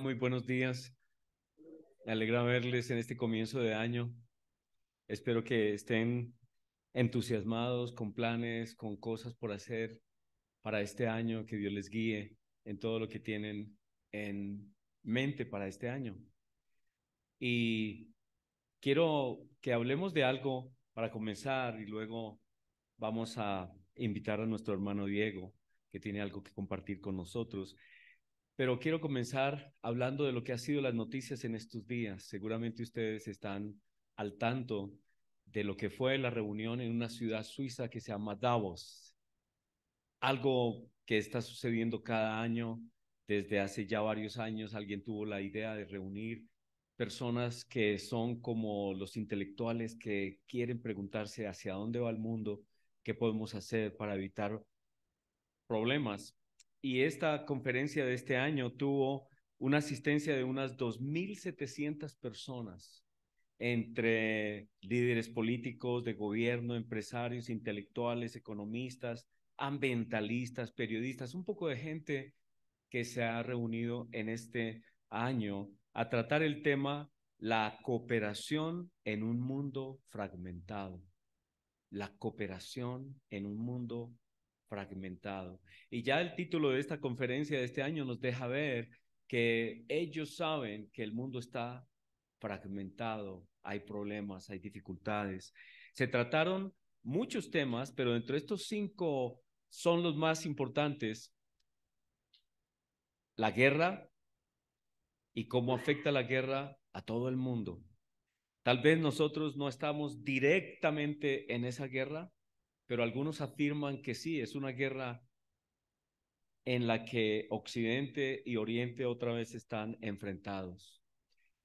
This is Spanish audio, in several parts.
Muy buenos días. Me alegra verles en este comienzo de año. Espero que estén entusiasmados con planes, con cosas por hacer para este año, que Dios les guíe en todo lo que tienen en mente para este año. Y quiero que hablemos de algo para comenzar y luego vamos a invitar a nuestro hermano Diego, que tiene algo que compartir con nosotros pero quiero comenzar hablando de lo que ha sido las noticias en estos días. Seguramente ustedes están al tanto de lo que fue la reunión en una ciudad suiza que se llama Davos. Algo que está sucediendo cada año desde hace ya varios años. Alguien tuvo la idea de reunir personas que son como los intelectuales que quieren preguntarse hacia dónde va el mundo, qué podemos hacer para evitar problemas, y esta conferencia de este año tuvo una asistencia de unas 2.700 personas entre líderes políticos, de gobierno, empresarios, intelectuales, economistas, ambientalistas, periodistas, un poco de gente que se ha reunido en este año a tratar el tema la cooperación en un mundo fragmentado. La cooperación en un mundo fragmentado. Y ya el título de esta conferencia de este año nos deja ver que ellos saben que el mundo está fragmentado, hay problemas, hay dificultades. Se trataron muchos temas, pero entre estos cinco son los más importantes. La guerra y cómo afecta la guerra a todo el mundo. Tal vez nosotros no estamos directamente en esa guerra, pero algunos afirman que sí, es una guerra en la que Occidente y Oriente otra vez están enfrentados.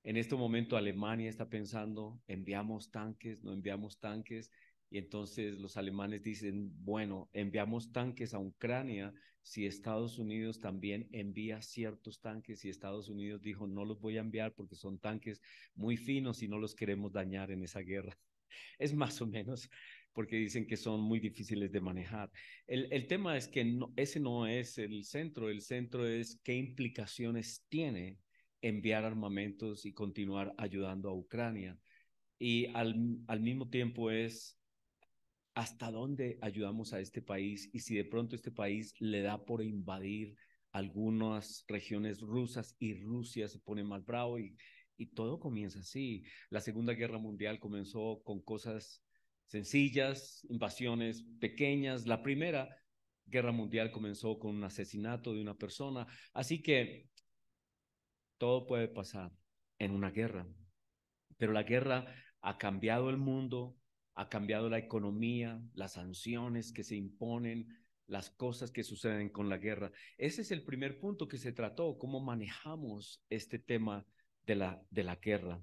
En este momento Alemania está pensando, enviamos tanques, no enviamos tanques, y entonces los alemanes dicen, bueno, enviamos tanques a Ucrania si Estados Unidos también envía ciertos tanques y Estados Unidos dijo, no los voy a enviar porque son tanques muy finos y no los queremos dañar en esa guerra. Es más o menos porque dicen que son muy difíciles de manejar. El, el tema es que ese no es el centro, el centro es qué implicaciones tiene enviar armamentos y continuar ayudando a Ucrania. Y al, al mismo tiempo es hasta dónde ayudamos a este país y si de pronto este país le da por invadir algunas regiones rusas y Rusia se pone mal bravo y, y todo comienza así. La Segunda Guerra Mundial comenzó con cosas sencillas, invasiones pequeñas. La primera guerra mundial comenzó con un asesinato de una persona. Así que todo puede pasar en una guerra. Pero la guerra ha cambiado el mundo, ha cambiado la economía, las sanciones que se imponen, las cosas que suceden con la guerra. Ese es el primer punto que se trató, cómo manejamos este tema de la, de la guerra.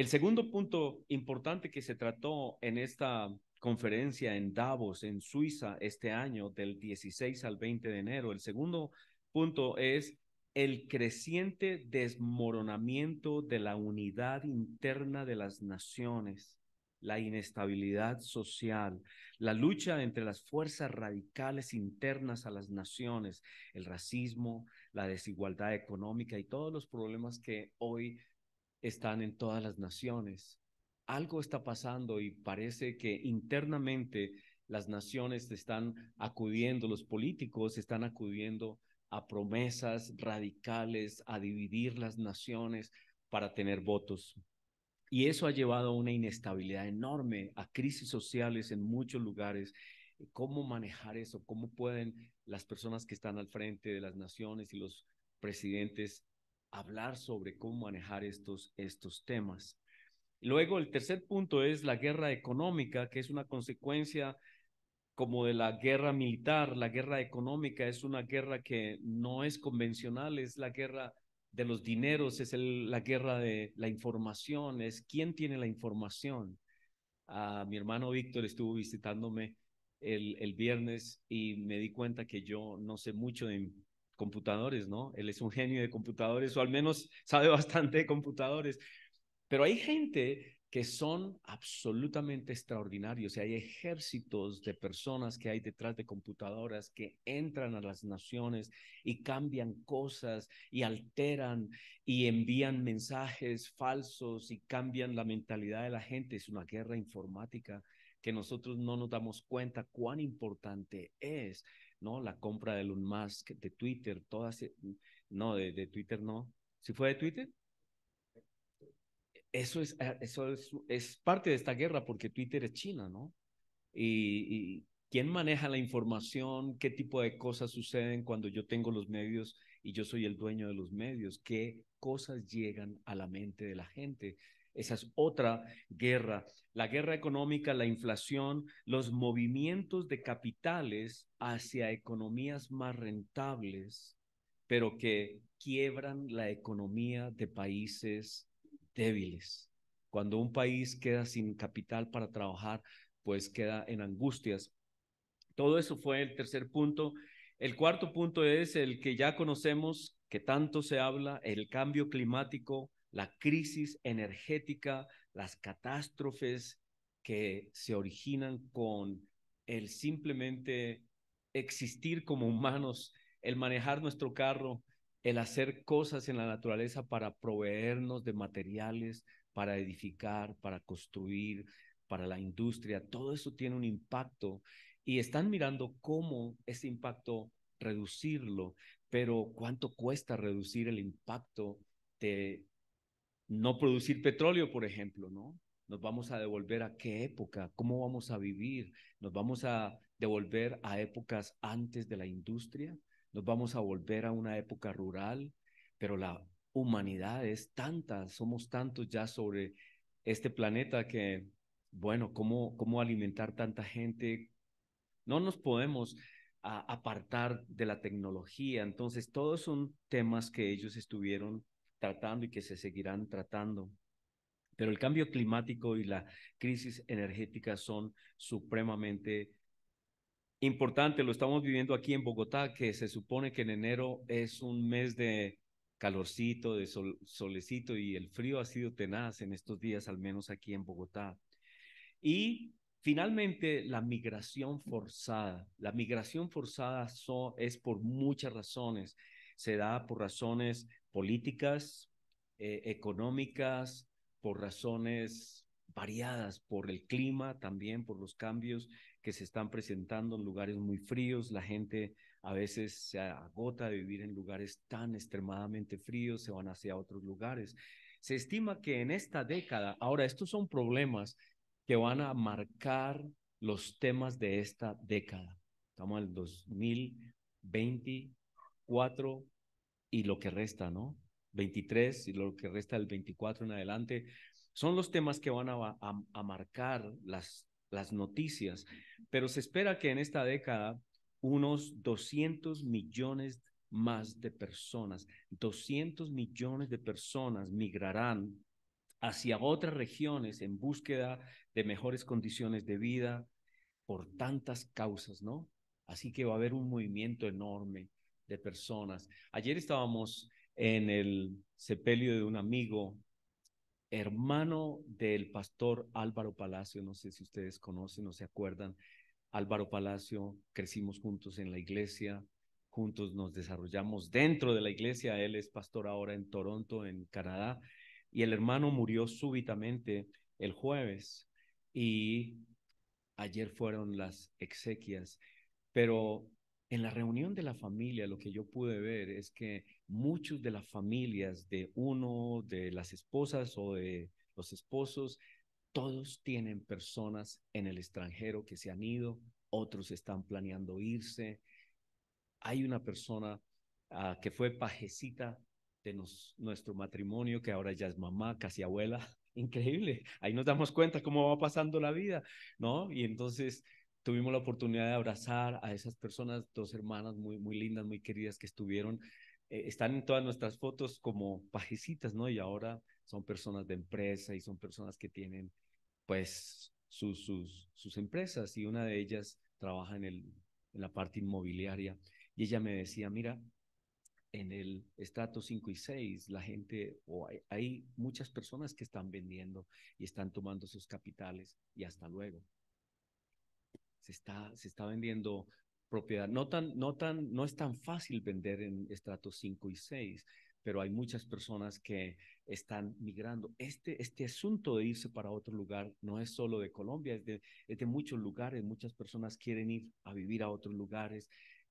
El segundo punto importante que se trató en esta conferencia en Davos, en Suiza, este año, del 16 al 20 de enero, el segundo punto es el creciente desmoronamiento de la unidad interna de las naciones, la inestabilidad social, la lucha entre las fuerzas radicales internas a las naciones, el racismo, la desigualdad económica y todos los problemas que hoy están en todas las naciones. Algo está pasando y parece que internamente las naciones están acudiendo, los políticos están acudiendo a promesas radicales, a dividir las naciones para tener votos. Y eso ha llevado a una inestabilidad enorme, a crisis sociales en muchos lugares. ¿Cómo manejar eso? ¿Cómo pueden las personas que están al frente de las naciones y los presidentes hablar sobre cómo manejar estos, estos temas. Luego, el tercer punto es la guerra económica, que es una consecuencia como de la guerra militar. La guerra económica es una guerra que no es convencional, es la guerra de los dineros, es la guerra de la información, es quién tiene la información. Ah, mi hermano Víctor estuvo visitándome el, el, viernes y me di cuenta que yo no sé mucho de computadores, ¿no? Él es un genio de computadores, o al menos sabe bastante de computadores. Pero hay gente que son absolutamente extraordinarios. Y hay ejércitos de personas que hay detrás de computadoras que entran a las naciones y cambian cosas y alteran y envían mensajes falsos y cambian la mentalidad de la gente. Es una guerra informática que nosotros no nos damos cuenta cuán importante es. ¿no? La compra de Elon Musk, de Twitter, todas, eh, no, de, Twitter no. ¿Si fue de Twitter? Eso es, ah, eso es, parte de esta guerra porque Twitter es China, ¿no? Y, y quién maneja la información, qué tipo de cosas suceden cuando yo tengo los medios y yo soy el dueño de los medios, qué cosas llegan a la mente de la gente. Esa es otra guerra. La guerra económica, la inflación, los movimientos de capitales hacia economías más rentables, pero que quiebran la economía de países débiles. Cuando un país queda sin capital para trabajar, pues queda en angustias. Todo eso fue el tercer punto. El cuarto punto es el que ya conocemos, que tanto se habla, el cambio climático la crisis energética, las catástrofes que se originan con el simplemente existir como humanos, el manejar nuestro carro, el hacer cosas en la naturaleza para proveernos de materiales, para edificar, para construir, para la industria, todo eso tiene un impacto y están mirando cómo ese impacto reducirlo, pero cuánto cuesta reducir el impacto de no producir petróleo, por ejemplo, ¿no? Nos vamos a devolver a qué época, cómo vamos a vivir, nos vamos a devolver a épocas antes de la industria, nos vamos a volver a una época rural, pero la humanidad es tanta, somos tantos ya sobre este planeta que, bueno, ¿cómo, cómo alimentar tanta gente? No nos podemos ah, apartar de la tecnología, entonces todos son temas que ellos estuvieron tratando y que se seguirán tratando. Pero el cambio climático y la crisis energética son supremamente importantes. Lo estamos viviendo aquí en Bogotá, que se supone que en enero es un mes de calorcito, de solecito y el frío ha sido tenaz en estos días, al menos aquí en Bogotá. Y finalmente, la migración forzada. La migración forzada es por muchas razones. Se da por razones políticas, eh, económicas, por razones variadas, por el clima también, por los cambios que se están presentando en lugares muy fríos, la gente a veces se agota de vivir en lugares tan extremadamente fríos, se van hacia otros lugares. Se estima que en esta década, ahora estos son problemas que van a marcar los temas de esta década. Estamos en 2024, y lo que resta, ¿no? 23 y lo que resta del 24 en adelante, son los temas que van a, marcar las, las noticias, pero se espera que en esta década unos 200 millones más de personas, 200 millones de personas migrarán hacia otras regiones en búsqueda de mejores condiciones de vida por tantas causas, ¿no? Así que va a haber un movimiento enorme de personas. Ayer estábamos en el sepelio de un amigo, hermano del pastor Álvaro Palacio, no sé si ustedes conocen o se acuerdan, Álvaro Palacio, crecimos juntos en la iglesia, juntos nos desarrollamos dentro de la iglesia, él es pastor ahora en Toronto, en Canadá, y el hermano murió súbitamente el jueves y ayer fueron las exequias, pero en la reunión de la familia, lo que yo pude ver es que muchos de las familias de uno, de las esposas o de los esposos, todos tienen personas en el extranjero que se han ido, otros están planeando irse. Hay una persona ah, que fue pajecita de nuestro matrimonio, que ahora ya es mamá, casi abuela. Increíble. Ahí nos damos cuenta cómo va pasando la vida, ¿no? Y entonces tuvimos la oportunidad de abrazar a esas personas, dos hermanas muy, muy lindas, muy queridas que estuvieron, eh, están en todas nuestras fotos como pajecitas, ¿no? Y ahora son personas de empresa y son personas que tienen, pues, sus, sus, sus empresas y una de ellas trabaja en, el, en la parte inmobiliaria y ella me decía, mira, en el estrato 5 y 6, la gente, o hay muchas personas que están vendiendo y están tomando sus capitales y hasta luego se está, vendiendo propiedad. No, tan, no, tan, no es tan fácil vender en estratos 5 y 6, pero hay muchas personas que están migrando. Este, este asunto de irse para otro lugar no es solo de Colombia, es de, muchos lugares. Muchas personas quieren ir a vivir a otros lugares.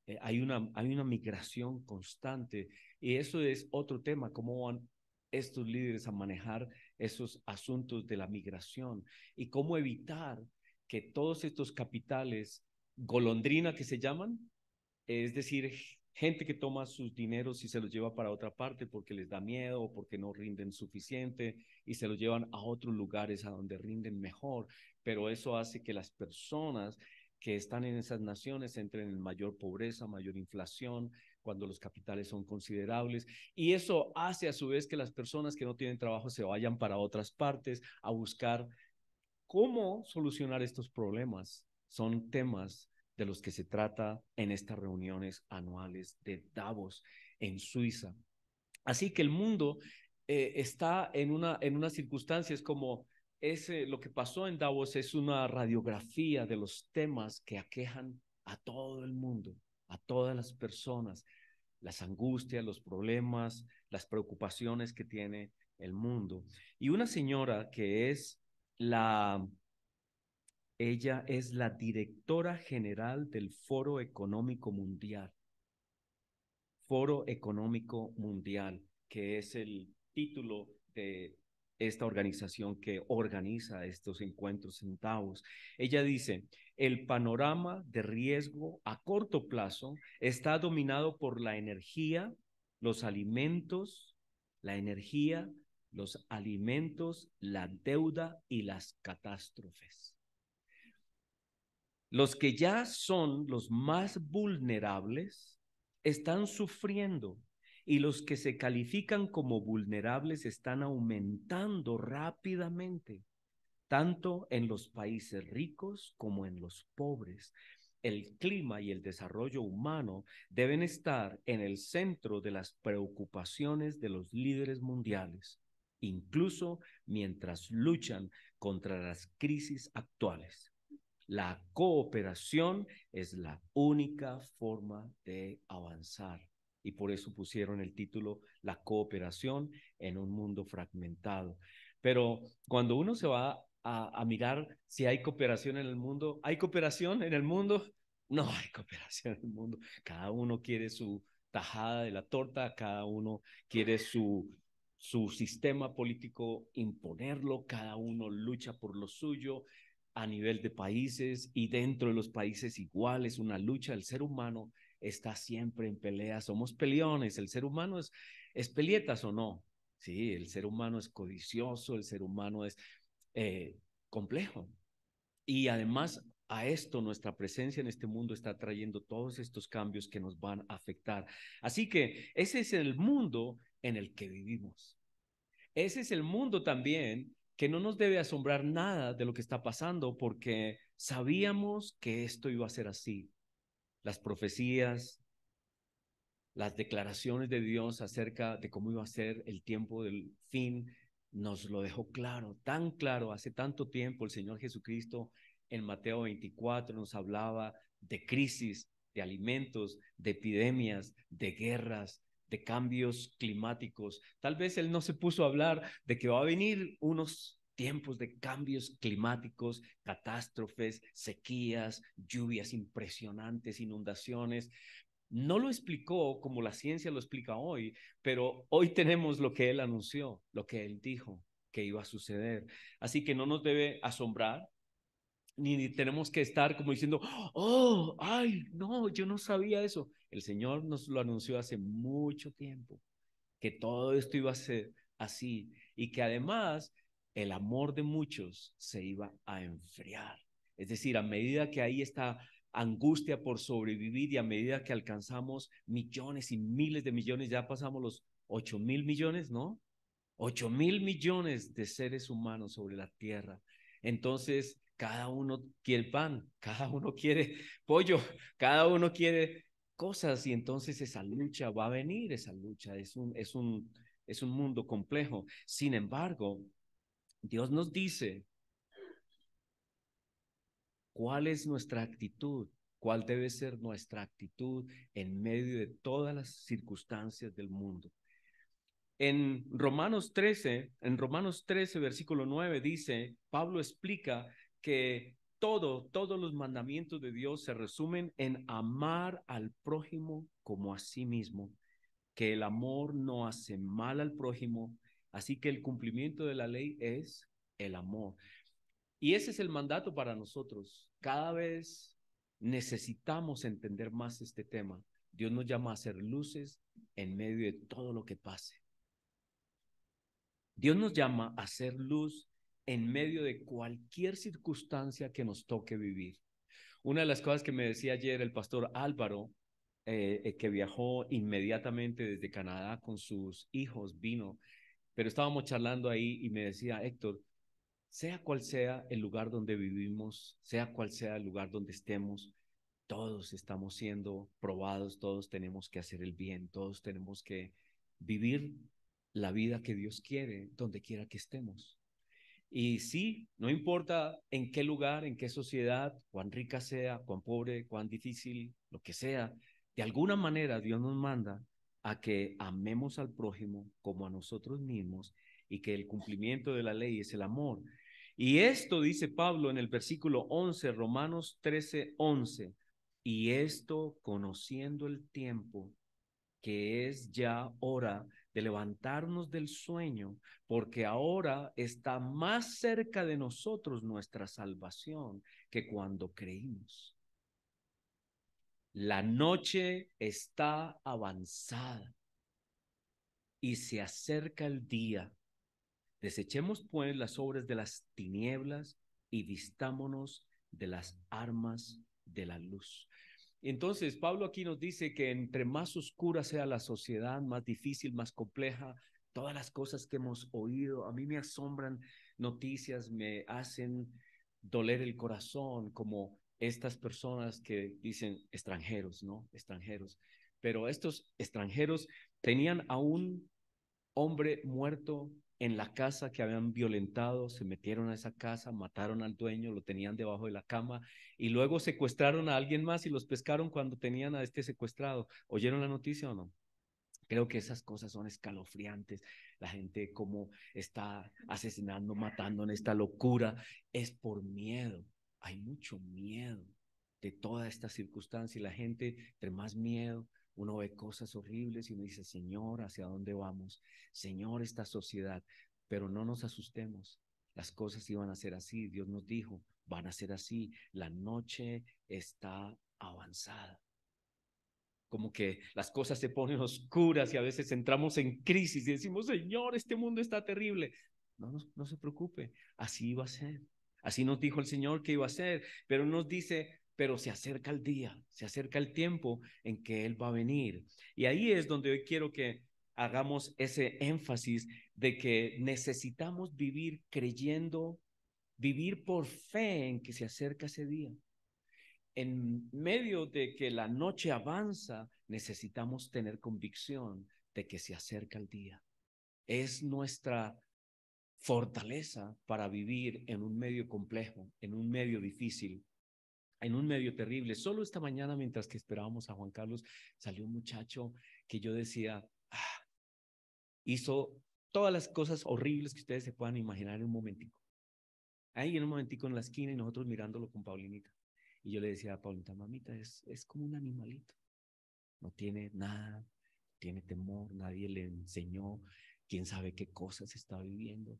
Eh, hay, una, hay una migración constante y eso es otro tema, cómo van estos líderes a manejar esos asuntos de la migración y cómo evitar que todos estos capitales, golondrina que se llaman, es decir, gente que toma sus dineros y se los lleva para otra parte porque les da miedo o porque no rinden suficiente y se los llevan a otros lugares a donde rinden mejor, pero eso hace que las personas que están en esas naciones entren en mayor pobreza, mayor inflación, cuando los capitales son considerables. Y eso hace a su vez que las personas que no tienen trabajo se vayan para otras partes a buscar cómo solucionar estos problemas son temas de los que se trata en estas reuniones anuales de Davos en Suiza. Así que el mundo eh, está en una, en unas circunstancias como ese, lo que pasó en Davos es una radiografía de los temas que aquejan a todo el mundo, a todas las personas, las angustias, los problemas, las preocupaciones que tiene el mundo. Y una señora que es la, ella es la directora general del Foro Económico Mundial. Foro Económico Mundial, que es el título de esta organización que organiza estos encuentros en Davos Ella dice, el panorama de riesgo a corto plazo está dominado por la energía, los alimentos, la energía, los alimentos, la deuda y las catástrofes. Los que ya son los más vulnerables están sufriendo y los que se califican como vulnerables están aumentando rápidamente, tanto en los países ricos como en los pobres. El clima y el desarrollo humano deben estar en el centro de las preocupaciones de los líderes mundiales incluso mientras luchan contra las crisis actuales. La cooperación es la única forma de avanzar y por eso pusieron el título La cooperación en un mundo fragmentado. Pero cuando uno se va a, mirar si hay cooperación en el mundo, ¿hay cooperación en el mundo? No hay cooperación en el mundo. Cada uno quiere su tajada de la torta, cada uno quiere su, su sistema político imponerlo, cada uno lucha por lo suyo a nivel de países y dentro de los países igual es una lucha, el ser humano está siempre en pelea, somos peleones, el ser humano es, es pelietas o no, sí, el ser humano es codicioso, el ser humano es eh, complejo. Y además a esto nuestra presencia en este mundo está trayendo todos estos cambios que nos van a afectar. Así que ese es el mundo en el que vivimos. Ese es el mundo también que no nos debe asombrar nada de lo que está pasando porque sabíamos que esto iba a ser así. Las profecías, las declaraciones de Dios acerca de cómo iba a ser el tiempo del fin, nos lo dejó claro, tan claro, hace tanto tiempo el Señor Jesucristo en Mateo 24 nos hablaba de crisis, de alimentos, de epidemias, de guerras, de cambios climáticos. Tal vez él no se puso a hablar de que va a venir unos tiempos de cambios climáticos, catástrofes, sequías, lluvias impresionantes, inundaciones. No lo explicó como la ciencia lo explica hoy, pero hoy tenemos lo que él anunció, lo que él dijo que iba a suceder. Así que no nos debe asombrar ni tenemos que estar como diciendo, oh, ay, no, yo no sabía eso. El Señor nos lo anunció hace mucho tiempo, que todo esto iba a ser así y que además el amor de muchos se iba a enfriar. Es decir, a medida que ahí está angustia por sobrevivir y a medida que alcanzamos millones y miles de millones, ya pasamos los 8 mil millones, ¿no? 8 mil millones de seres humanos sobre la tierra. Entonces, cada uno quiere pan, cada uno quiere pollo, cada uno quiere cosas y entonces esa lucha va a venir, esa lucha es un, es un, es un mundo complejo. Sin embargo, Dios nos dice cuál es nuestra actitud, cuál debe ser nuestra actitud en medio de todas las circunstancias del mundo. En Romanos 13, en Romanos 13, versículo 9 dice, Pablo explica que todo, todos los mandamientos de Dios se resumen en amar al prójimo como a sí mismo, que el amor no hace mal al prójimo, así que el cumplimiento de la ley es el amor. Y ese es el mandato para nosotros. Cada vez necesitamos entender más este tema. Dios nos llama a ser luces en medio de todo lo que pase. Dios nos llama a ser luz en medio de cualquier circunstancia que nos toque vivir. Una de las cosas que me decía ayer el pastor Álvaro, eh, eh, que viajó inmediatamente desde Canadá con sus hijos, vino, pero estábamos charlando ahí y me decía, Héctor, sea cual sea el lugar donde vivimos, sea cual sea el lugar donde estemos, todos estamos siendo probados, todos tenemos que hacer el bien, todos tenemos que vivir la vida que Dios quiere, donde quiera que estemos. Y sí, no importa en qué lugar, en qué sociedad, cuán rica sea, cuán pobre, cuán difícil, lo que sea, de alguna manera Dios nos manda a que amemos al prójimo como a nosotros mismos y que el cumplimiento de la ley es el amor. Y esto dice Pablo en el versículo 11, Romanos 13, 11, y esto conociendo el tiempo que es ya hora de levantarnos del sueño, porque ahora está más cerca de nosotros nuestra salvación que cuando creímos. La noche está avanzada y se acerca el día. Desechemos pues las obras de las tinieblas y distámonos de las armas de la luz. Entonces, Pablo aquí nos dice que entre más oscura sea la sociedad, más difícil, más compleja, todas las cosas que hemos oído, a mí me asombran noticias, me hacen doler el corazón, como estas personas que dicen extranjeros, ¿no? Extranjeros. Pero estos extranjeros tenían a un hombre muerto en la casa que habían violentado, se metieron a esa casa, mataron al dueño, lo tenían debajo de la cama y luego secuestraron a alguien más y los pescaron cuando tenían a este secuestrado. ¿Oyeron la noticia o no? Creo que esas cosas son escalofriantes. La gente como está asesinando, matando en esta locura, es por miedo. Hay mucho miedo de toda esta circunstancia y la gente, entre más miedo, uno ve cosas horribles y uno dice, Señor, ¿hacia dónde vamos? Señor, esta sociedad, pero no nos asustemos. Las cosas iban a ser así, Dios nos dijo, van a ser así. La noche está avanzada. Como que las cosas se ponen oscuras y a veces entramos en crisis y decimos, Señor, este mundo está terrible. No, no, se preocupe, así iba a ser. Así nos dijo el Señor que iba a ser, pero nos dice, pero se acerca el día, se acerca el tiempo en que Él va a venir. Y ahí es donde hoy quiero que hagamos ese énfasis de que necesitamos vivir creyendo, vivir por fe en que se acerca ese día. En medio de que la noche avanza, necesitamos tener convicción de que se acerca el día. Es nuestra fortaleza para vivir en un medio complejo, en un medio difícil en un medio terrible. Solo esta mañana, mientras que esperábamos a Juan Carlos, salió un muchacho que yo decía, ah, hizo todas las cosas horribles que ustedes se puedan imaginar en un momentico. Ahí en un momentico en la esquina y nosotros mirándolo con Paulinita. Y yo le decía a Paulinita, mamita, es, es como un animalito. No tiene nada, tiene temor, nadie le enseñó quién sabe qué cosas está viviendo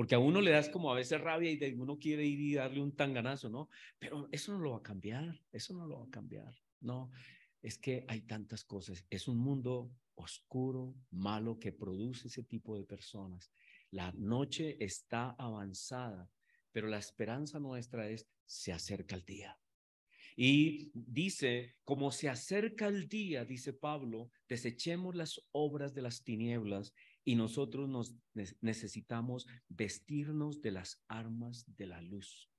porque a uno le das como a veces rabia y uno quiere ir y darle un tanganazo, ¿no? Pero eso no lo va a cambiar, eso no lo va a cambiar, ¿no? Es que hay tantas cosas, es un mundo oscuro, malo, que produce ese tipo de personas. La noche está avanzada, pero la esperanza nuestra es, se acerca el día. Y dice, como se acerca el día, dice Pablo, desechemos las obras de las tinieblas y nosotros nos necesitamos vestirnos de las armas de la luz.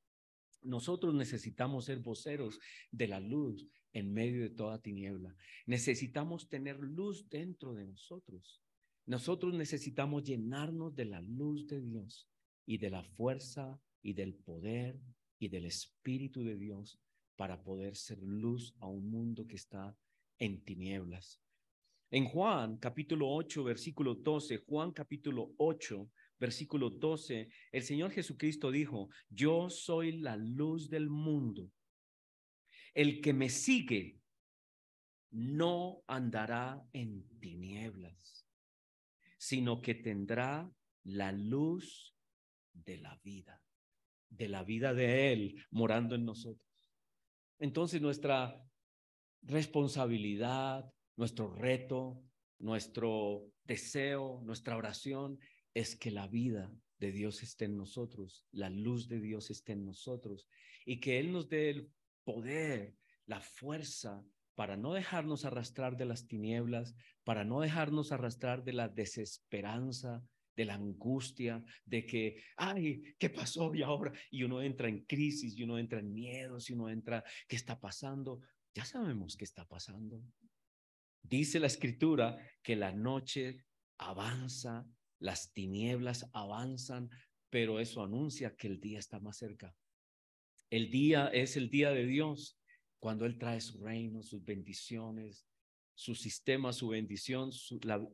Nosotros necesitamos ser voceros de la luz en medio de toda tiniebla. Necesitamos tener luz dentro de nosotros. Nosotros necesitamos llenarnos de la luz de Dios y de la fuerza y del poder y del Espíritu de Dios para poder ser luz a un mundo que está en tinieblas. En Juan capítulo 8, versículo 12, Juan capítulo 8, versículo 12, el Señor Jesucristo dijo, yo soy la luz del mundo. El que me sigue no andará en tinieblas, sino que tendrá la luz de la vida, de la vida de Él morando en nosotros. Entonces nuestra responsabilidad, nuestro reto, nuestro deseo, nuestra oración es que la vida de Dios esté en nosotros, la luz de Dios esté en nosotros y que Él nos dé el poder, la fuerza para no dejarnos arrastrar de las tinieblas, para no dejarnos arrastrar de la desesperanza, de la angustia, de que, ay, ¿qué pasó y ahora? Y uno entra en crisis, y uno entra en miedos, y uno entra, ¿qué está pasando? Ya sabemos qué está pasando. Dice la escritura que la noche avanza, las tinieblas avanzan, pero eso anuncia que el día está más cerca. El día es el día de Dios, cuando Él trae su reino, sus bendiciones, su sistema, su bendición,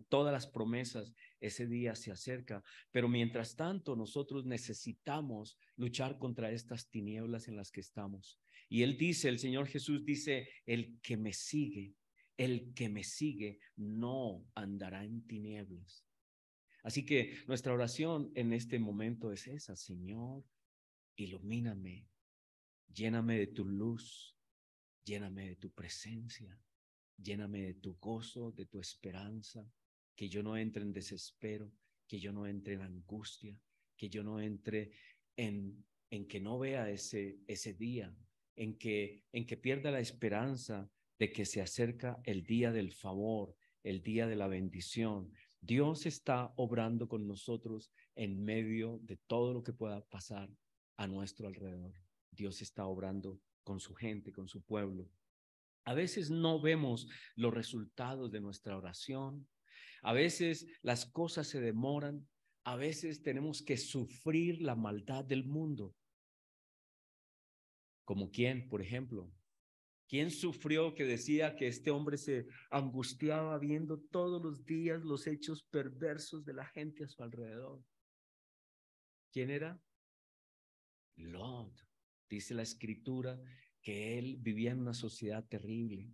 todas las promesas, ese día se acerca. Pero mientras tanto, nosotros necesitamos luchar contra estas tinieblas en las que estamos. Y Él dice, el Señor Jesús dice, el que me sigue, el que me sigue no andará en tinieblas. Así que nuestra oración en este momento es esa, Señor, ilumíname, lléname de tu luz, lléname de tu presencia, lléname de tu gozo, de tu esperanza, que yo no entre en desespero, que yo no entre en angustia, que yo no entre en, en que no vea ese, ese día, en que, en que pierda la esperanza de que se acerca el día del favor, el día de la bendición. Dios está obrando con nosotros en medio de todo lo que pueda pasar a nuestro alrededor. Dios está obrando con su gente, con su pueblo. A veces no vemos los resultados de nuestra oración. A veces las cosas se demoran. A veces tenemos que sufrir la maldad del mundo. Como quien, por ejemplo, ¿Quién sufrió que decía que este hombre se angustiaba viendo todos los días los hechos perversos de la gente a su alrededor? ¿Quién era? Lot. Dice la escritura que él vivía en una sociedad terrible,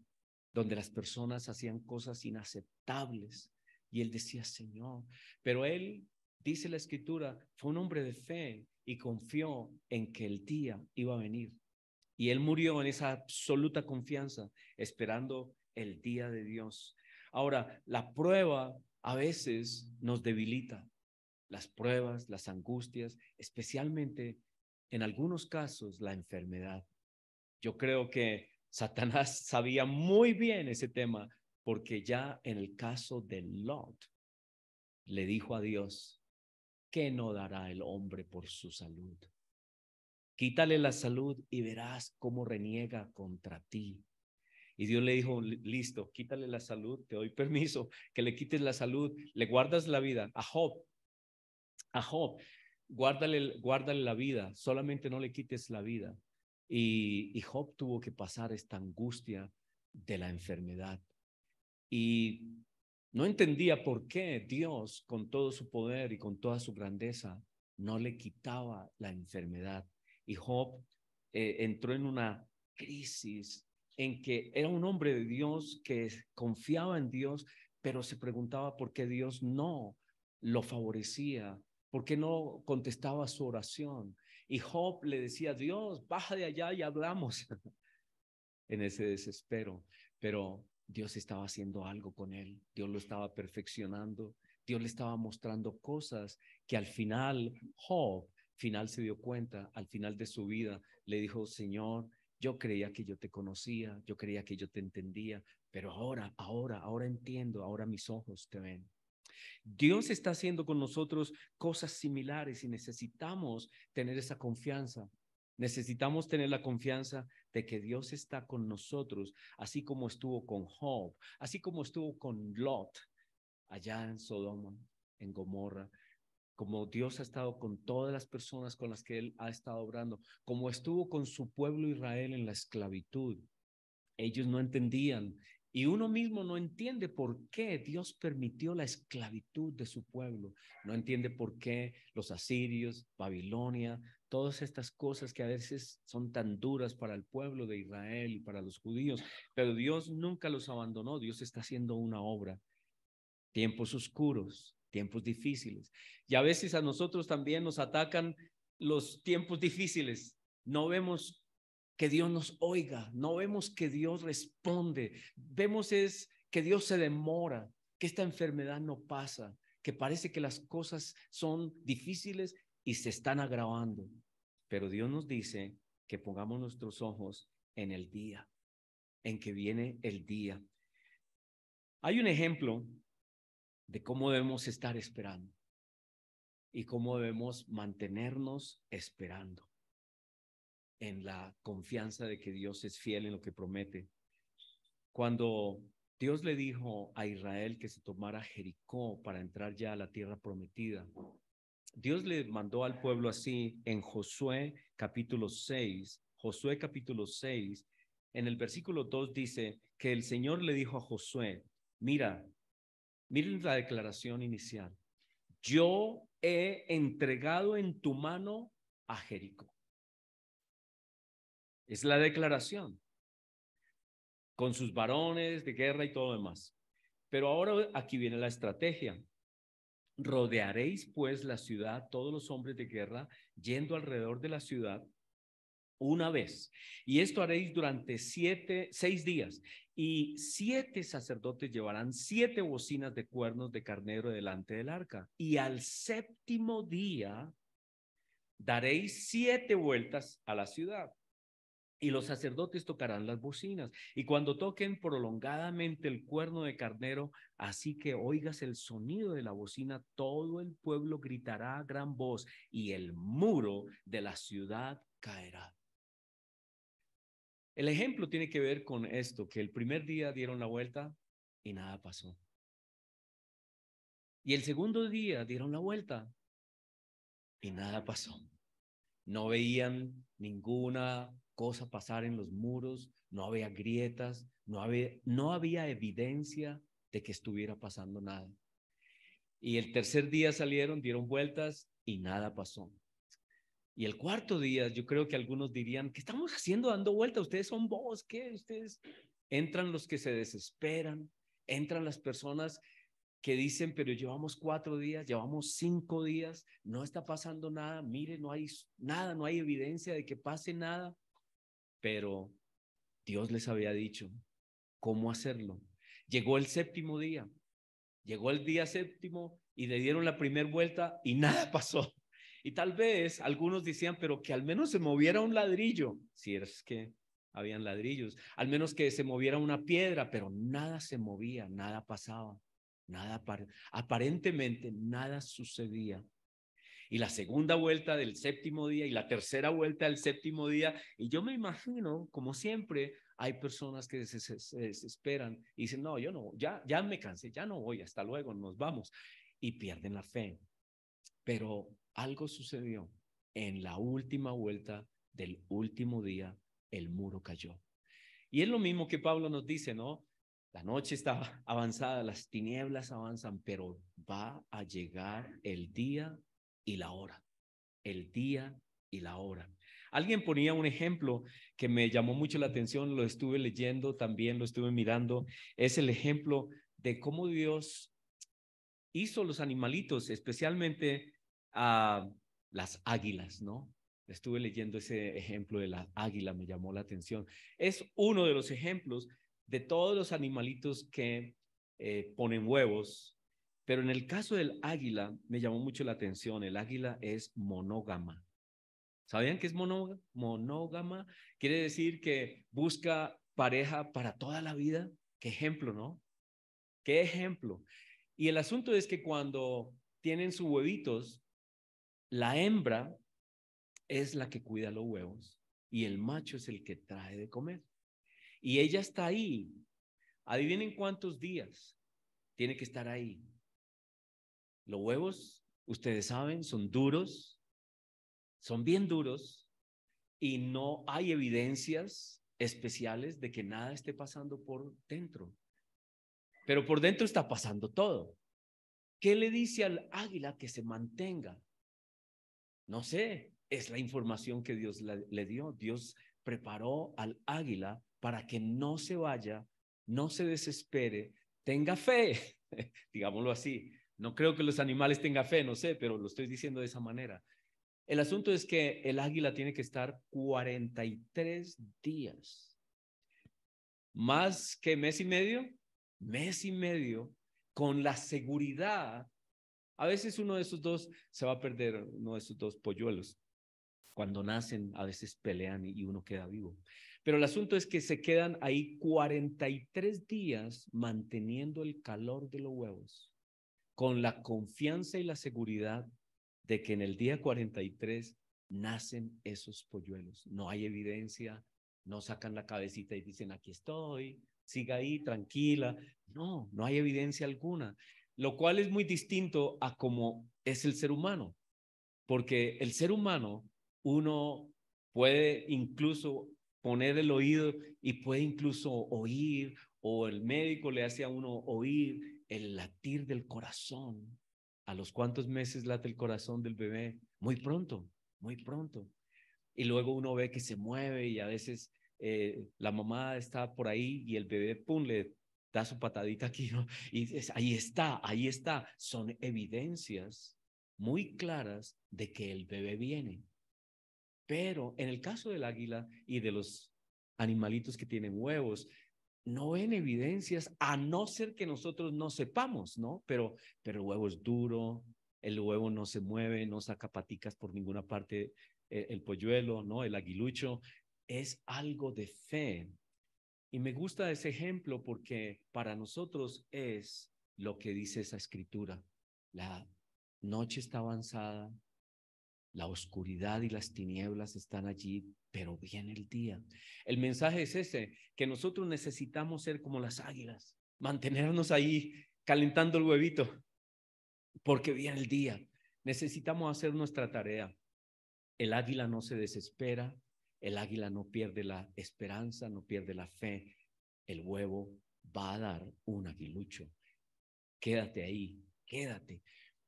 donde las personas hacían cosas inaceptables. Y él decía, Señor, pero él, dice la escritura, fue un hombre de fe y confió en que el día iba a venir y él murió en esa absoluta confianza, esperando el día de Dios. Ahora, la prueba a veces nos debilita. Las pruebas, las angustias, especialmente en algunos casos la enfermedad. Yo creo que Satanás sabía muy bien ese tema porque ya en el caso de Lot le dijo a Dios, ¿qué no dará el hombre por su salud? quítale la salud y verás cómo reniega contra ti. Y Dios le dijo, listo, quítale la salud, te doy permiso que le quites la salud, le guardas la vida. A Job, a Job, guárdale, la vida, solamente no le quites la vida. y Job tuvo que pasar esta angustia de la enfermedad. Y no entendía por qué Dios, con todo su poder y con toda su grandeza, no le quitaba la enfermedad. Y Job eh, entró en una crisis en que era un hombre de Dios que confiaba en Dios, pero se preguntaba por qué Dios no lo favorecía, por qué no contestaba su oración. Y Job le decía, Dios, baja de allá y hablamos en ese desespero. Pero Dios estaba haciendo algo con él, Dios lo estaba perfeccionando, Dios le estaba mostrando cosas que al final Job final se dio cuenta, al final de su vida, le dijo, Señor, yo creía que yo te conocía, yo creía que yo te entendía, pero ahora, ahora, ahora entiendo, ahora mis ojos te ven. Dios está haciendo con nosotros cosas similares y necesitamos tener esa confianza. Necesitamos tener la confianza de que Dios está con nosotros, así como estuvo con Job, así como estuvo con Lot allá en Sodoma, en Gomorra, como Dios ha estado con todas las personas con las que Él ha estado obrando, como estuvo con su pueblo Israel en la esclavitud. Ellos no entendían y uno mismo no entiende por qué Dios permitió la esclavitud de su pueblo. No entiende por qué los asirios, Babilonia, todas estas cosas que a veces son tan duras para el pueblo de Israel y para los judíos. Pero Dios nunca los abandonó. Dios está haciendo una obra. Tiempos oscuros, tiempos difíciles. Y a veces a nosotros también nos atacan los tiempos difíciles. No vemos que Dios nos oiga, no vemos que Dios responde, vemos es que Dios se demora, que esta enfermedad no pasa, que parece que las cosas son difíciles y se están agravando. Pero Dios nos dice que pongamos nuestros ojos en el día, en que viene el día. Hay un ejemplo de cómo debemos estar esperando y cómo debemos mantenernos esperando en la confianza de que Dios es fiel en lo que promete. Cuando Dios le dijo a Israel que se tomara Jericó para entrar ya a la tierra prometida, Dios le mandó al pueblo así en Josué capítulo 6, Josué capítulo 6, en el versículo 2 dice que el Señor le dijo a Josué, mira, Miren la declaración inicial. Yo he entregado en tu mano a Jericó. Es la declaración. Con sus varones de guerra y todo demás. Pero ahora aquí viene la estrategia. Rodearéis pues la ciudad, todos los hombres de guerra, yendo alrededor de la ciudad una vez. Y esto haréis durante siete, seis días. Y siete sacerdotes llevarán siete bocinas de cuernos de carnero delante del arca. Y al séptimo día daréis siete vueltas a la ciudad. Y los sacerdotes tocarán las bocinas. Y cuando toquen prolongadamente el cuerno de carnero, así que oigas el sonido de la bocina, todo el pueblo gritará a gran voz y el muro de la ciudad caerá. El ejemplo tiene que ver con esto, que el primer día dieron la vuelta y nada pasó. Y el segundo día dieron la vuelta y nada pasó. No veían ninguna cosa pasar en los muros, no había grietas, no había, evidencia de que estuviera pasando nada. Y el tercer día salieron, dieron vueltas y nada pasó. Y el cuarto día, yo creo que algunos dirían, ¿qué estamos haciendo dando vuelta? Ustedes son vos, ¿qué? Ustedes entran los que se desesperan, entran las personas que dicen, pero llevamos cuatro días, llevamos cinco días, no está pasando nada, mire, no hay nada, no hay evidencia de que pase nada, pero Dios les había dicho cómo hacerlo. Llegó el séptimo día, llegó el día séptimo y le dieron la primera vuelta y nada pasó. Y tal vez algunos decían, pero que al menos se moviera un ladrillo, si es que habían ladrillos, al menos que se moviera una piedra, pero nada se movía, nada pasaba, nada aparentemente nada sucedía. Y la segunda vuelta del séptimo día y la tercera vuelta del séptimo día, y yo me imagino, como siempre, hay personas que se, esperan y dicen, "No, yo no, ya ya me cansé, ya no voy, hasta luego, nos vamos." Y pierden la fe. Pero algo sucedió. En la última vuelta del último día, el muro cayó. Y es lo mismo que Pablo nos dice, ¿no? La noche está avanzada, las tinieblas avanzan, pero va a llegar el día y la hora. El día y la hora. Alguien ponía un ejemplo que me llamó mucho la atención, lo estuve leyendo, también lo estuve mirando. Es el ejemplo de cómo Dios hizo los animalitos, especialmente a ah, las águilas, ¿no? Estuve leyendo ese ejemplo de la águila, me llamó la atención. Es uno de los ejemplos de todos los animalitos que eh, ponen huevos, pero en el caso del águila me llamó mucho la atención. El águila es monógama. ¿Sabían que es monógama? Monógama quiere decir que busca pareja para toda la vida. Qué ejemplo, ¿no? Qué ejemplo. Y el asunto es que cuando tienen sus huevitos, la hembra es la que cuida los huevos y el macho es el que trae de comer. Y ella está ahí. Adivinen cuántos días tiene que estar ahí. Los huevos, ustedes saben, son duros, son bien duros y no hay evidencias especiales de que nada esté pasando por dentro. Pero por dentro está pasando todo. ¿Qué le dice al águila que se mantenga? No sé, es la información que Dios le, dio. Dios preparó al águila para que no se vaya, no se desespere, tenga fe, digámoslo así. No creo que los animales tengan fe, no sé, pero lo estoy diciendo de esa manera. El asunto es que el águila tiene que estar 43 días. Más que mes y medio, mes y medio, con la seguridad a veces uno de esos dos se va a perder, uno de esos dos polluelos. Cuando nacen, a veces pelean y uno queda vivo. Pero el asunto es que se quedan ahí 43 días manteniendo el calor de los huevos, con la confianza y la seguridad de que en el día 43 nacen esos polluelos. No hay evidencia, no sacan la cabecita y dicen, aquí estoy, siga ahí, tranquila. No, no hay evidencia alguna lo cual es muy distinto a cómo es el ser humano, porque el ser humano, uno puede incluso poner el oído y puede incluso oír, o el médico le hace a uno oír el latir del corazón. ¿A los cuantos meses late el corazón del bebé? Muy pronto, muy pronto. Y luego uno ve que se mueve y a veces eh, la mamá está por ahí y el bebé, pum, le da su patadita aquí, ¿no? Y ahí está, ahí está. Son evidencias muy claras de que el bebé viene. Pero en el caso del águila y de los animalitos que tienen huevos, no ven evidencias a no ser que nosotros no sepamos, ¿no? Pero, pero el huevo es duro, el huevo no se mueve, no saca paticas por ninguna parte, el, el polluelo, ¿no? El aguilucho. Es algo de fe y me gusta ese ejemplo porque para nosotros es lo que dice esa escritura. La noche está avanzada, la oscuridad y las tinieblas están allí, pero viene el día. El mensaje es ese, que nosotros necesitamos ser como las águilas, mantenernos ahí calentando el huevito, porque viene el día. Necesitamos hacer nuestra tarea. El águila no se desespera, el águila no pierde la esperanza, no pierde la fe. El huevo va a dar un aguilucho. Quédate ahí, quédate.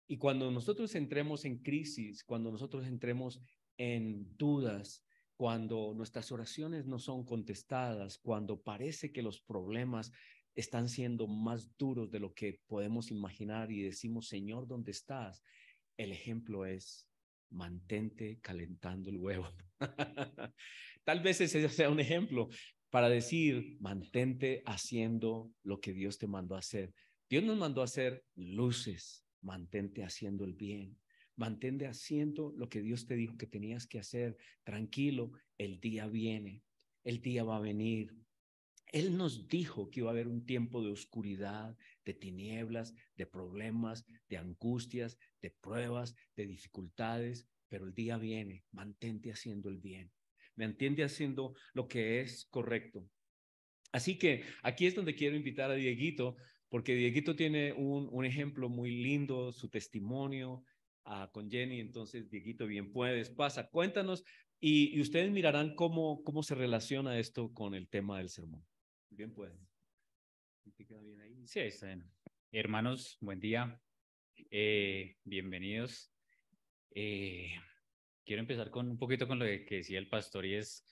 Y cuando nosotros entremos en crisis, cuando nosotros entremos en dudas, cuando nuestras oraciones no son contestadas, cuando parece que los problemas están siendo más duros de lo que podemos imaginar y decimos, Señor, ¿dónde estás? El ejemplo es mantente calentando el huevo. Tal vez ese sea un ejemplo para decir, mantente haciendo lo que Dios te mandó a hacer. Dios nos mandó a hacer luces, mantente haciendo el bien, mantente haciendo lo que Dios te dijo que tenías que hacer, tranquilo, el día viene, el día va a venir. Él nos dijo que iba a haber un tiempo de oscuridad, de tinieblas, de problemas, de angustias, de pruebas, de dificultades, pero el día viene, mantente haciendo el bien, mantente haciendo lo que es correcto. Así que aquí es donde quiero invitar a Dieguito, porque Dieguito tiene un, ejemplo muy lindo, su testimonio ah, con Jenny, entonces Dieguito, bien puedes, pasa, cuéntanos y, ustedes mirarán cómo, cómo se relaciona esto con el tema del sermón. Bien puedes. Hermanos, buen día. Eh, bienvenidos. Eh, quiero empezar con un poquito con lo que decía el pastor y es,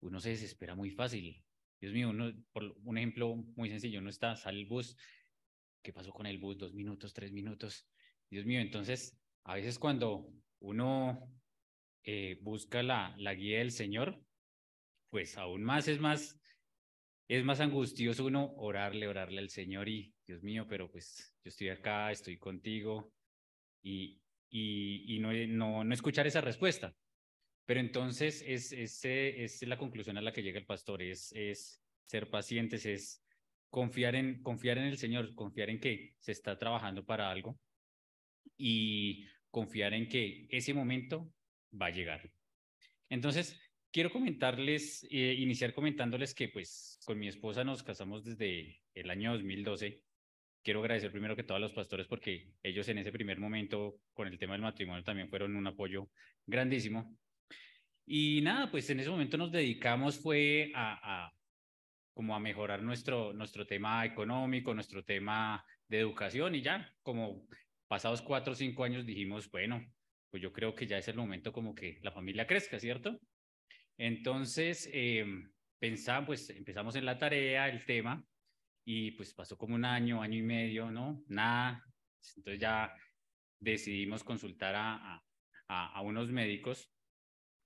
uno se desespera muy fácil. Dios mío, uno, por un ejemplo muy sencillo, uno está, sale el bus, ¿qué pasó con el bus? Dos minutos, tres minutos. Dios mío, entonces, a veces cuando uno eh, busca la, la guía del Señor, pues aún más es más, es más angustioso uno orarle, orarle al Señor y, Dios mío, pero pues yo estoy acá, estoy contigo y, y, no, no, no, escuchar esa respuesta. Pero entonces es, es, es, la conclusión a la que llega el pastor, es, es ser pacientes, es confiar en, confiar en el Señor, confiar en que se está trabajando para algo y confiar en que ese momento va a llegar. Entonces, quiero comentarles, eh, iniciar comentándoles que pues con mi esposa nos casamos desde el año 2012 quiero agradecer primero que todos a los pastores porque ellos en ese primer momento con el tema del matrimonio también fueron un apoyo grandísimo. Y nada, pues en ese momento nos dedicamos fue a, a como a mejorar nuestro, nuestro tema económico, nuestro tema de educación y ya como pasados cuatro o cinco años dijimos, bueno, pues yo creo que ya es el momento como que la familia crezca, ¿cierto? Entonces, eh, em, pensamos, pues empezamos en la tarea, el tema, y pues pasó como un año, año y medio, ¿no? Nada. Entonces ya decidimos consultar a, unos médicos.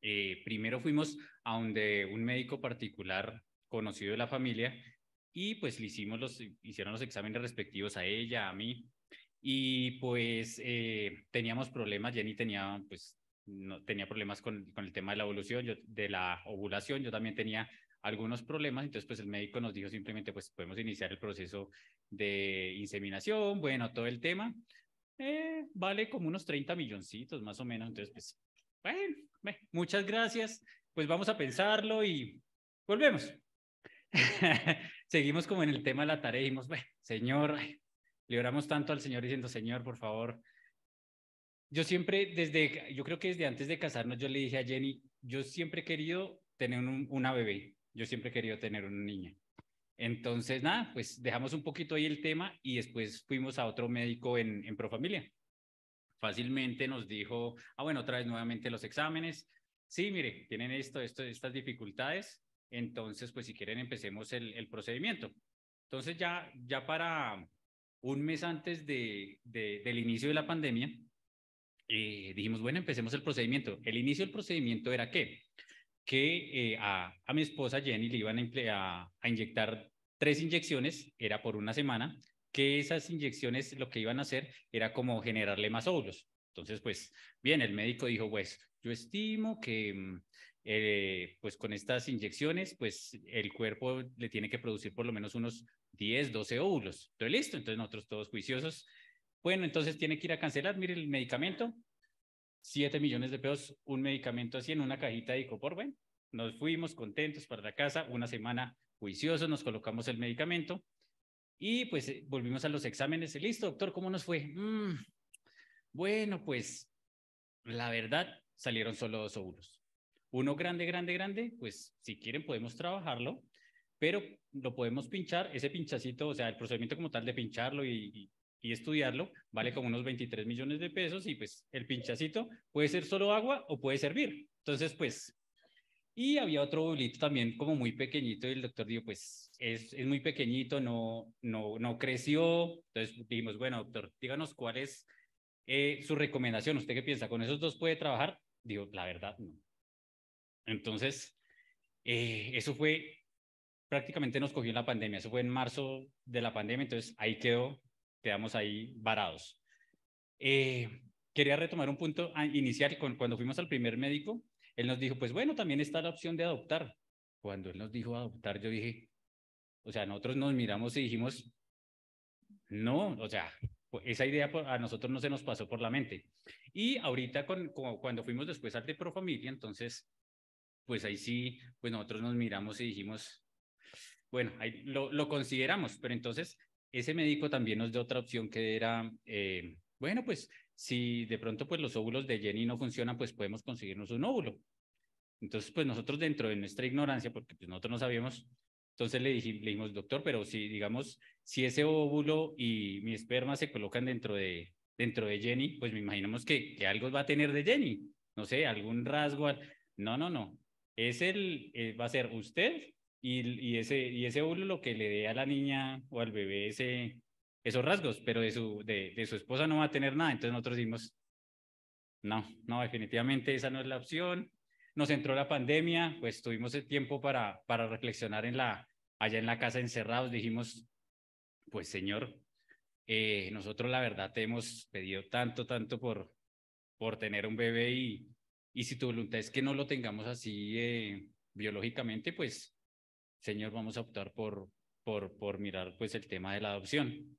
Eh, primero fuimos a donde un médico particular conocido de la familia y pues le hicimos los, hicieron los exámenes respectivos a ella, a mí. Y pues eh, teníamos problemas, Jenny tenía pues no tenía problemas con, el tema de la evolución, yo, de la ovulación, yo también tenía algunos problemas, entonces pues el médico nos dijo simplemente pues podemos iniciar el proceso de inseminación, bueno, todo el tema, eh, vale como unos 30 milloncitos más o menos, entonces pues bueno, muchas gracias, pues vamos a pensarlo y volvemos. Seguimos como en el tema de la tarea, dijimos, bueno, Señor, le oramos tanto al Señor diciendo, Señor, por favor, yo siempre, desde, yo creo que desde antes de casarnos, yo le dije a Jenny, yo siempre he querido tener una bebé. Yo siempre he querido tener una niña. Entonces, nada, pues dejamos un poquito ahí el tema y después fuimos a otro médico en, en Profamilia. Fácilmente nos dijo, ah, bueno, otra vez nuevamente los exámenes. Sí, mire, tienen esto, estas dificultades. Entonces, pues si quieren, empecemos el, procedimiento. Entonces, ya, ya para un mes antes de, del inicio de la pandemia, eh, dijimos, bueno, empecemos el procedimiento. El inicio del procedimiento era qué que eh, a, a, mi esposa Jenny le iban a, a, inyectar tres inyecciones, era por una semana, que esas inyecciones lo que iban a hacer era como generarle más óvulos. Entonces, pues bien, el médico dijo, pues yo estimo que mm, eh, pues con estas inyecciones, pues el cuerpo le tiene que producir por lo menos unos 10, 12 óvulos. todo listo, entonces nosotros todos juiciosos. Bueno, entonces tiene que ir a cancelar, mire el medicamento, 7 millones de pesos, un medicamento así en una cajita de por bueno, nos fuimos contentos para la casa, una semana juiciosos, nos colocamos el medicamento y pues eh, volvimos a los exámenes listo, doctor, ¿cómo nos fue? Mm, bueno, pues la verdad salieron solo dos óvulos. Uno grande, grande, grande, pues si quieren podemos trabajarlo, pero lo podemos pinchar, ese pinchacito, o sea, el procedimiento como tal de pincharlo y y estudiarlo, vale como unos 23 millones de pesos y pues el pinchacito puede ser solo agua o puede servir. Entonces, pues, y había otro bolito también como muy pequeñito y el doctor dijo, pues es, muy pequeñito, no, no, no creció. Entonces dijimos, bueno, doctor, díganos cuál es eh, su recomendación. ¿Usted qué piensa? ¿Con esos dos puede trabajar? Digo, la verdad, no. Entonces, eh, eso fue prácticamente nos cogió en la pandemia. Eso fue en marzo de la pandemia, entonces ahí quedó quedamos ahí varados. Eh, quería retomar un punto inicial. Cuando fuimos al primer médico, él nos dijo, pues bueno, también está la opción de adoptar. Cuando él nos dijo adoptar, yo dije, o sea, nosotros nos miramos y dijimos, no, o sea, pues, esa idea a nosotros no se nos pasó por la mente. Y ahorita cuando fuimos después al de Profamilia, entonces, pues ahí sí, pues nosotros nos miramos y dijimos, bueno, ahí lo, consideramos, pero entonces ese médico también nos dio otra opción que era, eh, bueno, pues si de pronto pues los óvulos de Jenny no funcionan, pues podemos conseguirnos un óvulo. Entonces, pues nosotros dentro de nuestra ignorancia, porque pues, nosotros no sabíamos, entonces le, dijimos, doctor, pero si digamos, si ese óvulo y mi esperma se colocan dentro de, dentro de Jenny, pues me imaginamos que, algo va a tener de Jenny, no sé, algún rasgo. No, no, no. Es el, eh, va a ser usted y, ese, y ese óvulo lo que le dé a la niña o al bebé ese, esos rasgos, pero de su, de, su esposa no va a tener nada. Entonces nosotros dijimos, no, no, definitivamente esa no es la opción. Nos entró la pandemia, pues tuvimos el tiempo para, para reflexionar en la, allá en la casa encerrados. Dijimos, pues Señor, eh, nosotros la verdad te hemos pedido tanto, tanto por, por tener un bebé y, y si tu voluntad es que no lo tengamos así eh, biológicamente, pues Señor, vamos a optar por, por, mirar pues el tema de la adopción.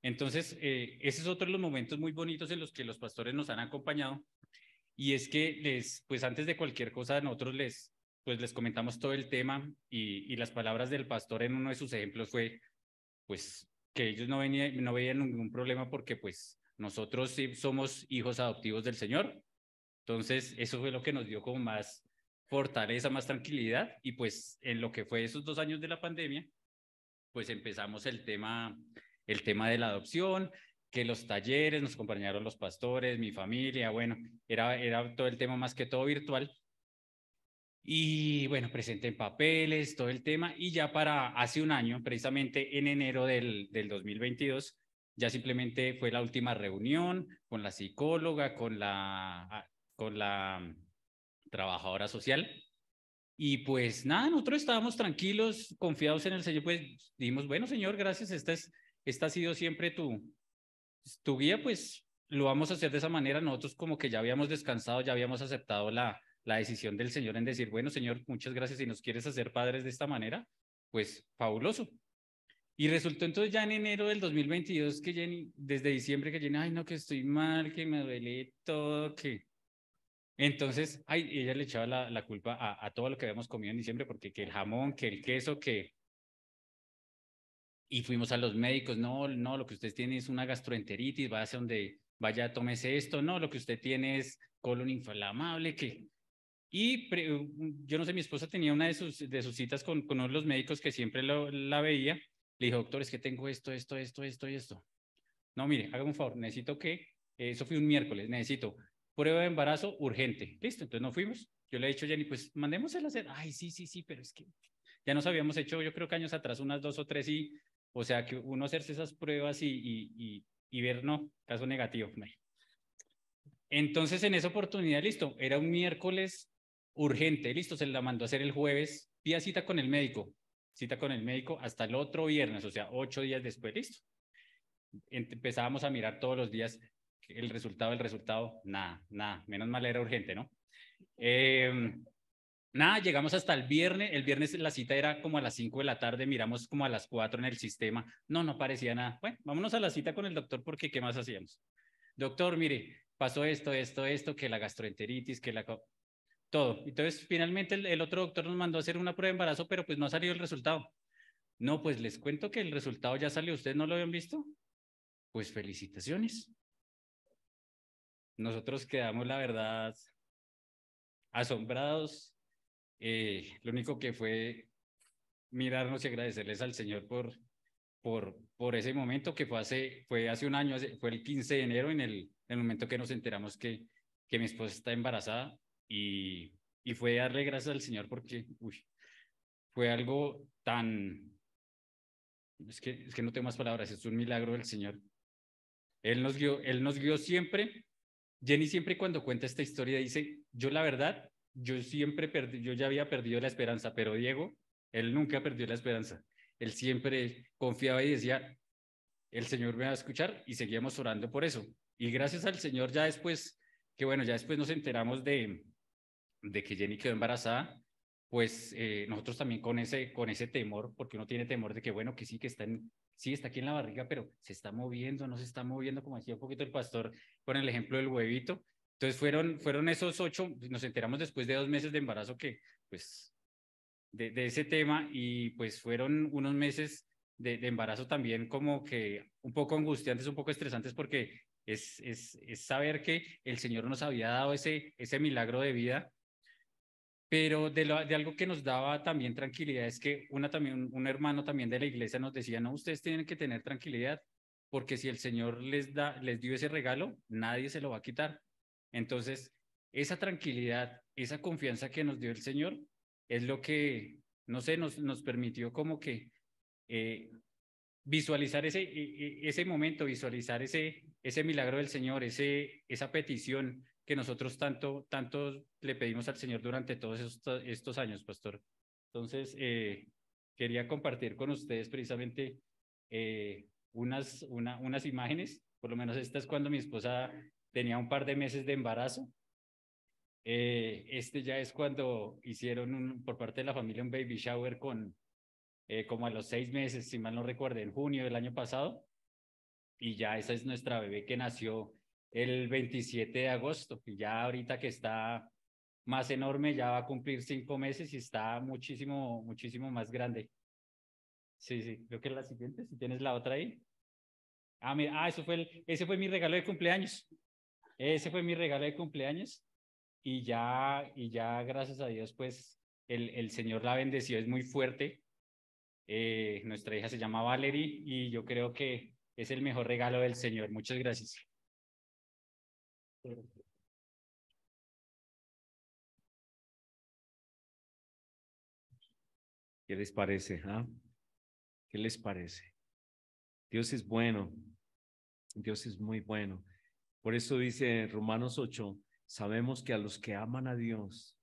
Entonces, eh, ese es otro de los momentos muy bonitos en los que los pastores nos han acompañado. Y es que les, pues antes de cualquier cosa, nosotros les, pues les comentamos todo el tema y, las palabras del pastor en uno de sus ejemplos fue, pues, que ellos no, venía, no veían ningún problema porque, pues, nosotros sí somos hijos adoptivos del Señor. Entonces, eso fue lo que nos dio como más, fortaleza, más tranquilidad y pues en lo que fue esos dos años de la pandemia, pues empezamos el tema, el tema de la adopción, que los talleres, nos acompañaron los pastores, mi familia, bueno, era, era todo el tema más que todo virtual. Y bueno, presenté en papeles, todo el tema, y ya para hace un año, precisamente en enero del, del 2022, ya simplemente fue la última reunión con la psicóloga, con la, ah, con la trabajadora social. Y pues nada, nosotros estábamos tranquilos, confiados en el Señor, pues dijimos, bueno Señor, gracias, esta, es, esta ha sido siempre tu, tu guía, pues lo vamos a hacer de esa manera. Nosotros como que ya habíamos descansado, ya habíamos aceptado la, la decisión del Señor en decir, bueno Señor, muchas gracias, si nos quieres hacer padres de esta manera, pues fabuloso. Y resultó entonces ya en enero del 2022 que Jenny, desde diciembre que Jenny, ay no, que estoy mal, que me duele todo, que entonces, ay, ella le echaba la, culpa a, todo lo que habíamos comido en diciembre, porque que el jamón, que el queso, que... Y fuimos a los médicos, no, no, lo que usted tiene es una gastroenteritis, vaya ser donde vaya, tómese esto, no, lo que usted tiene es colon inflamable, que... Y yo no sé, mi esposa tenía una de sus, de sus citas con, con uno de los médicos que siempre la veía, le dijo, doctor, es que tengo esto, esto, esto, esto y esto. No, mire, haga un favor, necesito que, eso fue un miércoles, necesito prueba de embarazo urgente. Listo, entonces no fuimos. Yo le he dicho a Jenny, pues mandémosela hacer. Ay, sí, sí, sí, pero es que ya nos habíamos hecho, yo creo que años atrás, unas dos o tres y, o sea, que uno hacerse esas pruebas y, y, y, y ver, no, caso negativo. Entonces, en esa oportunidad, listo, era un miércoles urgente, listo, se la mandó a hacer el jueves, pía cita con el médico, cita con el médico hasta el otro viernes, o sea, ocho días después, listo. Empezábamos a mirar todos los días el resultado, el resultado, nada, nada, menos mal era urgente, ¿no? Em, nada, llegamos hasta el viernes, el viernes la cita era como a las 5 de la tarde, miramos como a las 4 en el sistema, no, no parecía nada. Bueno, vámonos a la cita con el doctor porque ¿qué más hacíamos? Doctor, mire, pasó esto, esto, esto, que la gastroenteritis, que la... Todo. Entonces, finalmente el, otro doctor nos mandó a hacer una prueba de embarazo, pero pues no ha salido el resultado. No, pues les cuento que el resultado ya salió. ¿Ustedes no lo habían visto? Pues felicitaciones nosotros quedamos, la verdad, asombrados. Eh, lo único que fue mirarnos y agradecerles al Señor por, por, por ese momento que fue hace, fue hace un año, fue el 15 de enero, en el, el momento que nos enteramos que, que mi esposa está embarazada y, y fue darle gracias al Señor porque uy, fue algo tan... Es que, es que no tengo más palabras, es un milagro del Señor. Él nos guió, él nos guió siempre Jenny siempre cuando cuenta esta historia dice, yo la verdad, yo siempre perdí, yo ya había perdido la esperanza, pero Diego, él nunca perdió la esperanza. Él siempre confiaba y decía, el Señor me va a escuchar y seguíamos orando por eso. Y gracias al Señor ya después, que bueno, ya después nos enteramos de, de que Jenny quedó embarazada pues eh, nosotros también con ese, con ese temor, porque uno tiene temor de que, bueno, que sí, que está sí, está aquí en la barriga, pero se está moviendo, no se está moviendo, como decía un poquito el pastor con el ejemplo del huevito. Entonces fueron, fueron esos ocho, nos enteramos después de dos meses de embarazo que, pues, de, ese tema y pues fueron unos meses de, embarazo también como que un poco angustiantes, un poco estresantes porque es, es, saber que el Señor nos había dado ese, ese milagro de vida pero de, algo que nos daba también tranquilidad es que una también, un hermano también de la iglesia nos decía, no, ustedes tienen que tener tranquilidad, porque si el Señor les, da, les dio ese regalo, nadie se lo va a quitar. Entonces, esa tranquilidad, esa confianza que nos dio el Señor, es lo que, no sé, nos, nos permitió como que eh, visualizar ese, e, e, ese momento, visualizar ese, ese milagro del Señor, ese, esa petición, que nosotros tanto, tanto le pedimos al Señor durante todos estos, años, pastor. Entonces, eh, quería compartir con ustedes precisamente eh, unas, unas imágenes, por lo menos esta es cuando mi esposa tenía un par de meses de embarazo. Eh, este ya es cuando hicieron un, por parte de la familia un baby shower con como a los seis meses, si mal no recuerdo, en junio del año pasado. Y ya esa es nuestra bebé que nació el 27 de agosto. Y ya ahorita que está más enorme, ya va a cumplir cinco meses y está muchísimo, muchísimo más grande. Sí, sí, creo que es la siguiente, si tienes la otra ahí. Ah, mira, ah, eso fue el, ese fue mi regalo de cumpleaños. Ese fue mi regalo de cumpleaños. Y ya, y ya gracias a Dios, pues el, el Señor la bendeció, es muy fuerte. Eh, nuestra hija se llama Valerie y yo creo que es el mejor regalo del Señor. Muchas gracias. ¿Qué les parece? Ah? ¿Qué les parece? Dios es bueno. Dios es muy bueno. Por eso dice Romanos 8, sabemos que a los que aman a Dios,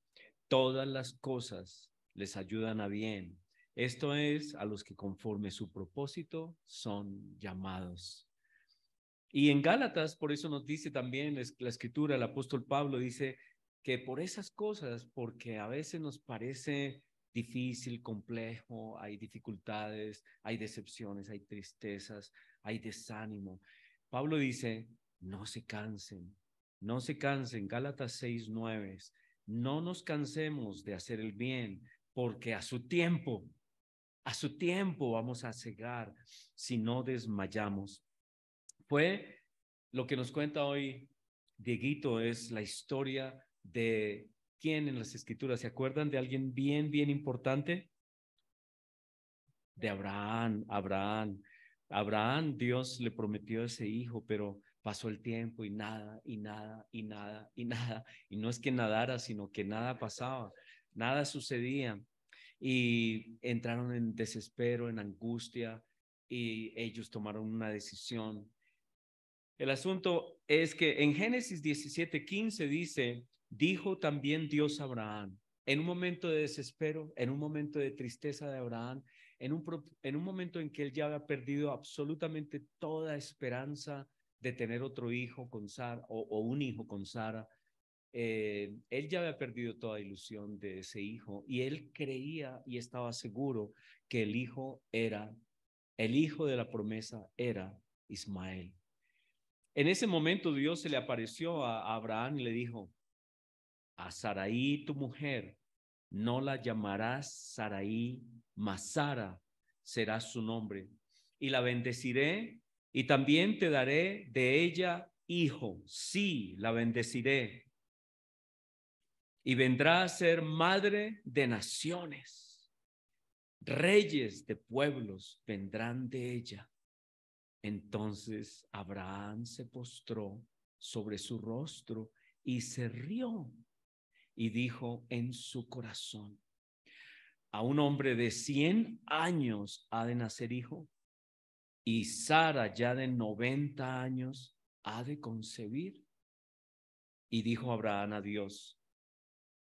todas las cosas les ayudan a bien. Esto es a los que conforme su propósito son llamados. Y en Gálatas, por eso nos dice también la escritura, el apóstol Pablo dice que por esas cosas, porque a veces nos parece difícil, complejo, hay dificultades, hay decepciones, hay tristezas, hay desánimo. Pablo dice, no se cansen, no se cansen, Gálatas 9. no nos cansemos de hacer el bien, porque a su tiempo, a su tiempo vamos a cegar si no desmayamos fue lo que nos cuenta hoy Dieguito, es la historia de quién en las escrituras. ¿Se acuerdan de alguien bien, bien importante? De Abraham, Abraham. Abraham, Dios le prometió ese hijo, pero pasó el tiempo y nada, y nada, y nada, y nada. Y no es que nadara, sino que nada pasaba, nada sucedía. Y entraron en desespero, en angustia, y ellos tomaron una decisión el asunto es que en Génesis 17, 15 dice, dijo también Dios a Abraham, en un momento de desespero, en un momento de tristeza de Abraham, en un, en un momento en que él ya había perdido absolutamente toda esperanza de tener otro hijo con Sara o, un hijo con Sara, eh, él ya había perdido toda ilusión de ese hijo y él creía y estaba seguro que el hijo era, el hijo de la promesa era Ismael. En ese momento Dios se le apareció a Abraham y le dijo, a Saraí tu mujer, no la llamarás Saraí, mas Sara será su nombre, y la bendeciré, y también te daré de ella hijo, sí, la bendeciré, y vendrá a ser madre de naciones, reyes de pueblos vendrán de ella. Entonces Abraham se postró sobre su rostro y se rió y dijo en su corazón, a un hombre de 100 años ha de nacer hijo y Sara ya de 90 años ha de concebir. Y dijo Abraham a Dios,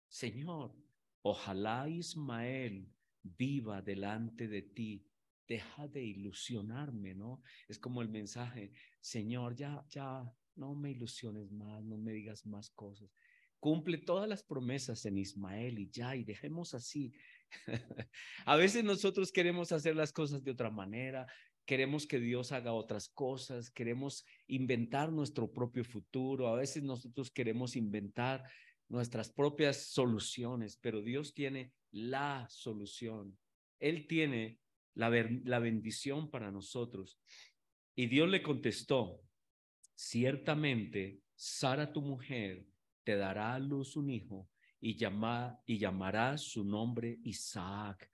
Señor, ojalá Ismael viva delante de ti deja de ilusionarme, ¿no? Es como el mensaje, Señor, ya, ya, no me ilusiones más, no me digas más cosas. Cumple todas las promesas en Ismael y ya, y dejemos así. a veces nosotros queremos hacer las cosas de otra manera, queremos que Dios haga otras cosas, queremos inventar nuestro propio futuro, a veces nosotros queremos inventar nuestras propias soluciones, pero Dios tiene la solución. Él tiene la, bendición para nosotros. Y Dios le contestó, ciertamente Sara tu mujer te dará a luz un hijo y, llama, y llamará su nombre Isaac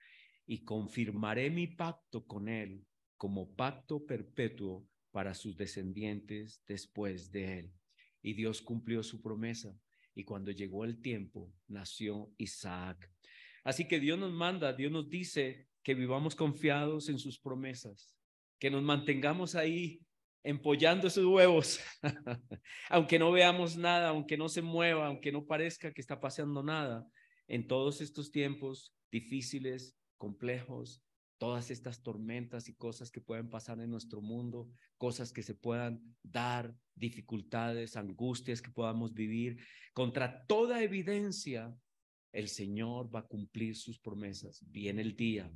y confirmaré mi pacto con él como pacto perpetuo para sus descendientes después de él. Y Dios cumplió su promesa y cuando llegó el tiempo nació Isaac. Así que Dios nos manda, Dios nos dice que vivamos confiados en sus promesas, que nos mantengamos ahí empollando sus huevos, aunque no veamos nada, aunque no se mueva, aunque no parezca que está pasando nada, en todos estos tiempos difíciles, complejos, todas estas tormentas y cosas que pueden pasar en nuestro mundo, cosas que se puedan dar, dificultades, angustias que podamos vivir, contra toda evidencia, el Señor va a cumplir sus promesas. Viene el día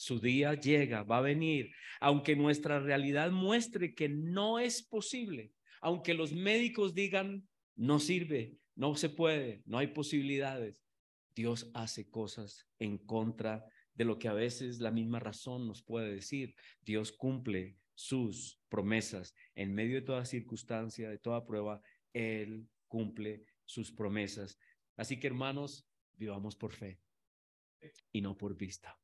su día llega, va a venir, aunque nuestra realidad muestre que no es posible, aunque los médicos digan, no sirve, no se puede, no hay posibilidades. Dios hace cosas en contra de lo que a veces la misma razón nos puede decir. Dios cumple sus promesas en medio de toda circunstancia, de toda prueba. Él cumple sus promesas. Así que hermanos, vivamos por fe y no por vista.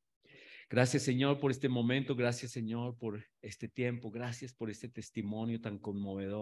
Gracias Señor por este momento, gracias Señor por este tiempo, gracias por este testimonio tan conmovedor.